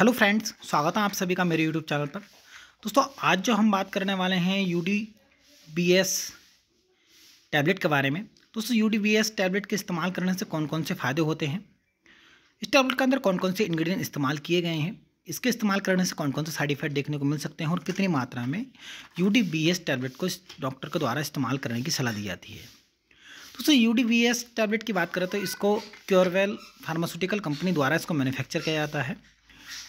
hello friends स्वागत है आप सभी का मेरे यूट्यूब चैनल पर दोस्तों आज जो हम बात करने वाले हैं U D B S tablet के बारे में दोस्तों U D B S tablet के इस्तेमाल करने से कौन कौन से फ़ायदे होते हैं इस टैबलेट के अंदर कौन कौन से इंग्रेडिएंट इस्तेमाल किए गए हैं इसके इस्तेमाल करने से कौन कौन से साइड इफेक्ट देखने को मिल सकते हैं और कितनी मात्रा में U D B S tablet को डॉक्टर के द्वारा इस्तेमाल करने की सलाह दी जाती है दोस्तों U D B S tablet की बात करें तो इसको क्योरवेल फार्मास्यूटिकल कंपनी द्वारा इसको मैन्युफैक्चर किया जाता है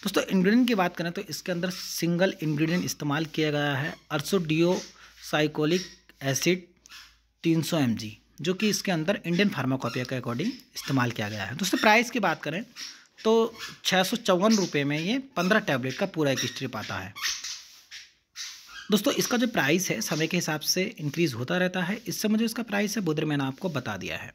दोस्तों इंग्रेडिएंट की बात करें तो इसके अंदर सिंगल इंग्रेडिएंट इस्तेमाल किया गया है अर्सोडियो साइकोलिक एसिड 300 सौ जो कि इसके अंदर इंडियन फार्माकोपिया के अकॉर्डिंग इस्तेमाल किया गया है दोस्तों प्राइस की बात करें तो छः सौ में ये पंद्रह टैबलेट का पूरा एक स्ट्रिप आता है दोस्तों इसका जो प्राइस है समय के हिसाब से इंक्रीज़ होता रहता है इससे मुझे इसका प्राइस है बुद्र मैंने आपको बता दिया है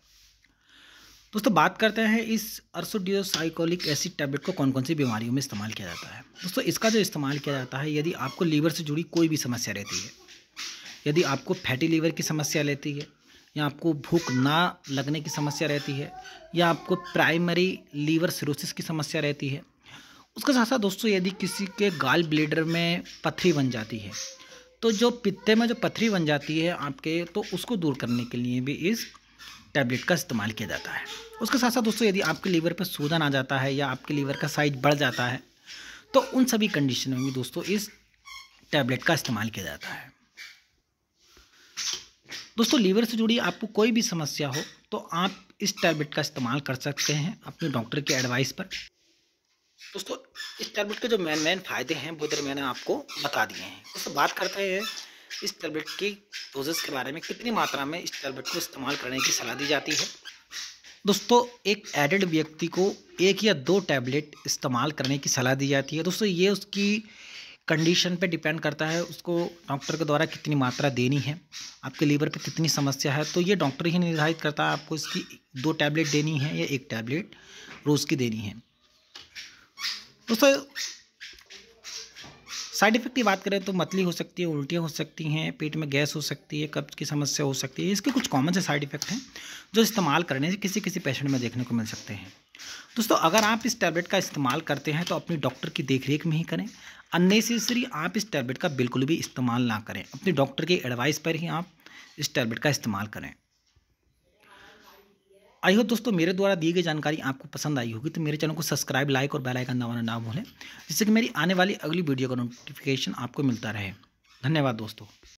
दोस्तों बात करते हैं इस अर्सोडियोसाइकोलिक एसिड टैबलेट को कौन कौन सी बीमारियों में इस्तेमाल किया जाता है दोस्तों इसका जो इस्तेमाल किया जाता है यदि आपको लीवर से जुड़ी कोई भी समस्या रहती है यदि आपको फैटी लीवर की समस्या रहती है या आपको भूख ना लगने की समस्या रहती है या आपको प्राइमरी लीवर सिरोसिस की समस्या रहती है उसके साथ साथ दोस्तों यदि किसी के गाल ब्लेडर में पथरी बन जाती है तो जो पित्ते में जो पथरी बन जाती है आपके तो उसको दूर करने के लिए भी इस टैबलेट का इस्तेमाल किया जाता है उसके साथ साथ दोस्तों यदि आपके लीवर पर सूदन आ जाता है या आपके लीवर का साइज बढ़ जाता है तो उन सभी कंडीशन में भी दोस्तों इस टैबलेट का इस्तेमाल किया जाता है दोस्तों लीवर से जुड़ी आपको कोई भी समस्या हो तो आप इस टैबलेट का इस्तेमाल कर सकते हैं अपने डॉक्टर के एडवाइस पर दोस्तों इस टैबलेट के जो मेन मेन फ़ायदे हैं वो इधर मैंने आपको बता दिए हैं दोस्तों बात करते हैं इस टैबलेट की डोजेस के बारे में कितनी मात्रा में इस टैबलेट को इस्तेमाल करने की सलाह दी जाती है दोस्तों एक एडिड व्यक्ति को एक या दो टैबलेट इस्तेमाल करने की सलाह दी जाती है दोस्तों ये उसकी कंडीशन पे डिपेंड करता है उसको डॉक्टर के द्वारा कितनी मात्रा देनी है आपके लीवर पे कितनी समस्या है तो ये डॉक्टर ही निर्धारित करता है आपको इसकी दो टैबलेट देनी है या एक टैबलेट रोज़ की देनी है दोस्तों साइड इफेक्ट की बात करें तो मतली हो सकती है उल्टियाँ हो सकती हैं पेट में गैस हो सकती है कब्ज की समस्या हो सकती है इसके कुछ कॉमन से साइड इफेक्ट हैं जो इस्तेमाल करने से किसी किसी पेशेंट में देखने को मिल सकते हैं दोस्तों अगर आप इस टैबलेट का इस्तेमाल करते हैं तो अपने डॉक्टर की देखरेख में ही करें अननेसेसरी आप इस टैबलेट का बिल्कुल भी इस्तेमाल ना करें अपने डॉक्टर की एडवाइस पर ही आप इस टैबलेट का इस्तेमाल करें आई हो दोस्तों मेरे द्वारा दी गई जानकारी आपको पसंद आई होगी तो मेरे चैनल को सब्सक्राइब लाइक और बेल आइकन दबाना ना भूलें जिससे कि मेरी आने वाली अगली वीडियो का नोटिफिकेशन आपको मिलता रहे धन्यवाद दोस्तों